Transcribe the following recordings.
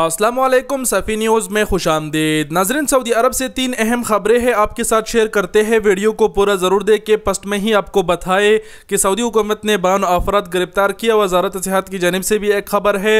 Aslam सफ़ी news में खुश आमदीद नाजरन सऊदी अरब से तीन अहम खबरें हैं आपके साथ शेयर करते हैं वीडियो को पूरा ज़रूर दे के पस्ट में ही आपको बताए कि सऊदी हुकूमत ने बान अफराद गिरफ्तार किया वजारत सेहत की जानब से भी एक खबर है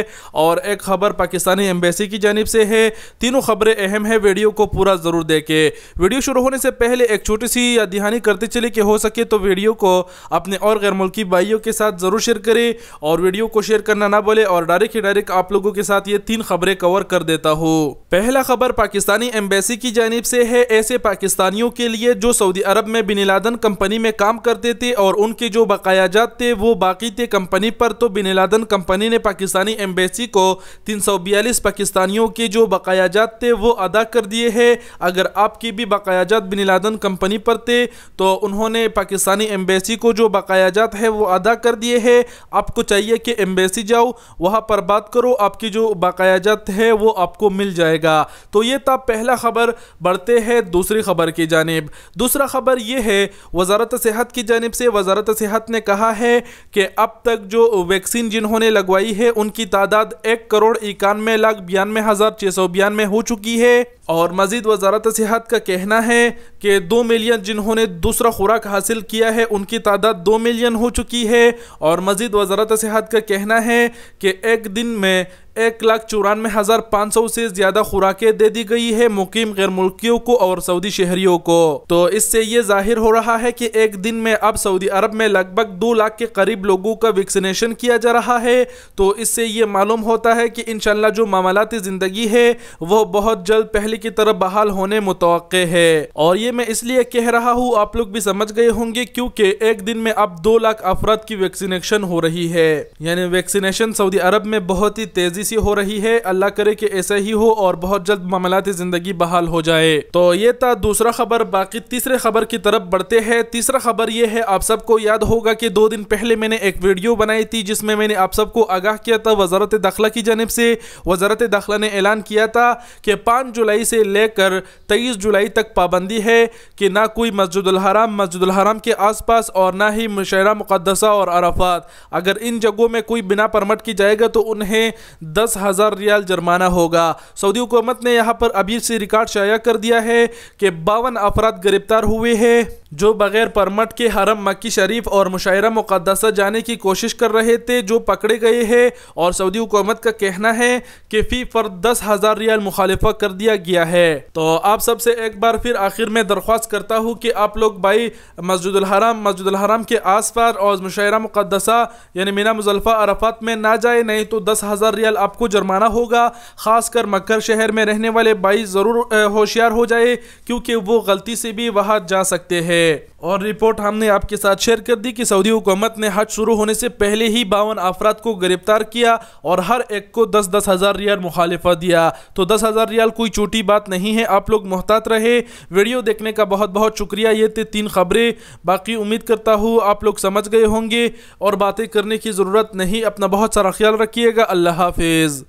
और एक खबर पाकिस्तानी एम्बेसी की जानब से है तीनों खबरें अहम है वीडियो को पूरा ज़रूर दे के वीडियो शुरू होने से पहले एक छोटी सी या दिहानी करते चले कि हो सके तो वीडियो को अपने और गैर मुल्की भाइयों के साथ ज़रूर शेयर करें और वीडियो को शेयर करना ना बोले और डायरेक्ट ही डायरेक्ट आप लोगों के साथ ये तीन खबर खबरें कवर कर देता हूँ पहला खबर पाकिस्तानी एम्बेसी की जानब से है ऐसे पाकिस्तानियों के लिए जो सऊदी अरब में बिन लादन कंपनी में काम करते थे और उनके जो बकाया थे वो बाकी थे कंपनी पर तो बिन लादन कंपनी ने पाकिस्तानी एम्बेसी को तीन सौ बयालीस पाकिस्तानियों के जो बकाया थे वो अदा कर दिए है अगर आपके भी बकाया बिन लादन कंपनी पर थे तो उन्होंने पाकिस्तानी एम्बेसी को जो बकाया जात है वो अदा कर दिए है आपको चाहिए कि एम्बेसी जाओ वहाँ पर बात करो आपकी जो बकाया इजाज़त है वो आपको मिल जाएगा तो ये था पहला खबर बढ़ते हैं दूसरी खबर की जानब दूसरा खबर ये है वजारत सेहत की जानब से वजारत सेहत ने कहा है कि अब तक जो वैक्सीन जिन्होंने लगवाई है उनकी तादाद एक करोड़ इक्यानवे लाख बयानवे हज़ार छः सौ बयानवे हो चुकी है और मजीद वजारत सेहत का कहना है कि दो मिलियन जिन्होंने दूसरा खुराक हासिल किया है उनकी तादाद दो मिलियन हो चुकी है और मजीद वजारत सेहत का कहना है कि एक दिन में एक लाख चौरानवे हज़ार पाँच सौ से ज्यादा खुराकें दे दी गई है मुकीम गैर मुल्कियों को और सऊदी शहरियों को तो इससे ये जाहिर हो रहा है कि एक दिन में अब सऊदी अरब में लगभग दो लाख के करीब लोगों का वैक्सीनेशन किया जा रहा है तो इससे ये मालूम होता है कि इनशाला जो मामलाती ज़िंदगी है वह बहुत जल्द पहले की तरफ बहाल होने मुतव है और ये मैं इसलिए कह रहा हूँ आप लोग भी समझ गए होंगे क्योंकि एक दिन में अब दो लाख अफराद की वैक्सीनेशन हो रही है यानी वैक्सीनेशन सऊदी अरब में बहुत ही तेज़ी सी हो रही है अल्लाह करे कि ऐसा ही हो और बहुत जल्द मामला ज़िंदगी बहाल हो जाए तो ये था दूसरा खबर बाकी तीसरे खबर की तरफ बढ़ते हैं तीसरा खबर ये है आप सबको याद होगा कि दो दिन पहले मैंने एक वीडियो बनाई थी जिसमें मैंने आप सबको आगाह किया था वजारत दाखिला की जानब से वजारत दाखिला ने ऐलान किया था कि पाँच जुलाई से लेकर तेईस जुलाई तक पाबंदी है कि ना कोई मस्जिदुलहराम मस्जिदुलहराम के आसपास और ना ही मुशहरा मुकदसा और अराफात अगर इन जगहों में कोई बिना परमट की जाएगा तो उन्हें दस हज़ार रियाल जुर्माना होगा सऊदी हुकूमत ने यहाँ पर अभी से रिकॉर्ड शाया कर दिया है कि बावन अफराद गिरफ्तार हुए हैं जो बगैर परमट के हरम मक्की शरीफ और मुशायरा मुकदसा जाने की कोशिश कर रहे थे जो पकड़े गए हैं और सऊदी हुकूमत का कहना है कि फ़ी पर दस हज़ार रियाल मुखालफा कर दिया गया है तो आप सबसे एक बार फिर आखिर में दरख्वास्त करता हूँ कि आप लोग भाई मस्जिद हराम मस्जिद हराम के आस पास और मुशायरा मुकदसा यानी मीना मुजल्फ़ा अरफात में ना जाए नहीं तो दस हज़ार रियाल आपको जुर्माना होगा ख़ासकर मक्कर शहर में रहने वाले भाई ज़रूर होशियार हो जाए क्योंकि वो गलती से भी वहाँ जा सकते हैं और रिपोर्ट हमने आपके साथ शेयर कर दी कि सऊदी हुकूमत ने हज शुरू होने से पहले ही बावन अफराद को गिरफ्तार किया और हर एक को दस दस हज़ार रियाल मुखालिफा दिया तो दस हज़ार रियाल कोई छोटी बात नहीं है आप लोग मोहतात रहे वीडियो देखने का बहुत बहुत शुक्रिया ये थे तीन खबरें बाकी उम्मीद करता हूँ आप लोग समझ गए होंगे और बातें करने की ज़रूरत नहीं अपना बहुत सारा ख्याल रखिएगा अल्लाह हाफिज़